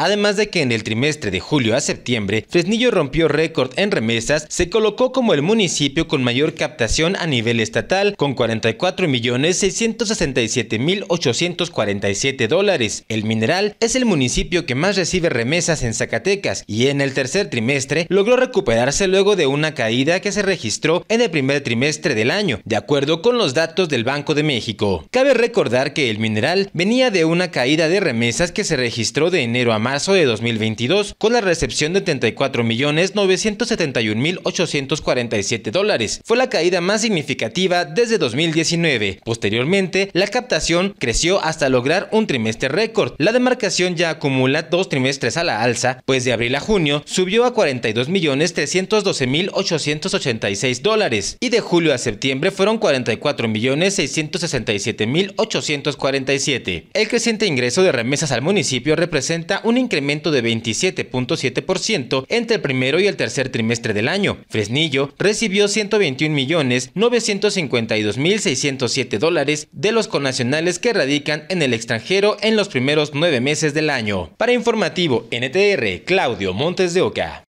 Además de que en el trimestre de julio a septiembre, Fresnillo rompió récord en remesas, se colocó como el municipio con mayor captación a nivel estatal, con 44.667.847 dólares. El mineral es el municipio que más recibe remesas en Zacatecas y en el tercer trimestre logró recuperarse luego de una caída que se registró en el primer trimestre del año, de acuerdo con los datos del Banco de México. Cabe recordar que el mineral venía de una caída de remesas que se registró de enero a marzo marzo de 2022 con la recepción de 34.971.847 dólares. Fue la caída más significativa desde 2019. Posteriormente, la captación creció hasta lograr un trimestre récord. La demarcación ya acumula dos trimestres a la alza, pues de abril a junio subió a 42.312.886 dólares y de julio a septiembre fueron 44.667.847. El creciente ingreso de remesas al municipio representa un incremento de 27.7% entre el primero y el tercer trimestre del año. Fresnillo recibió 121.952.607 dólares de los conacionales que radican en el extranjero en los primeros nueve meses del año. Para Informativo NTR, Claudio Montes de Oca.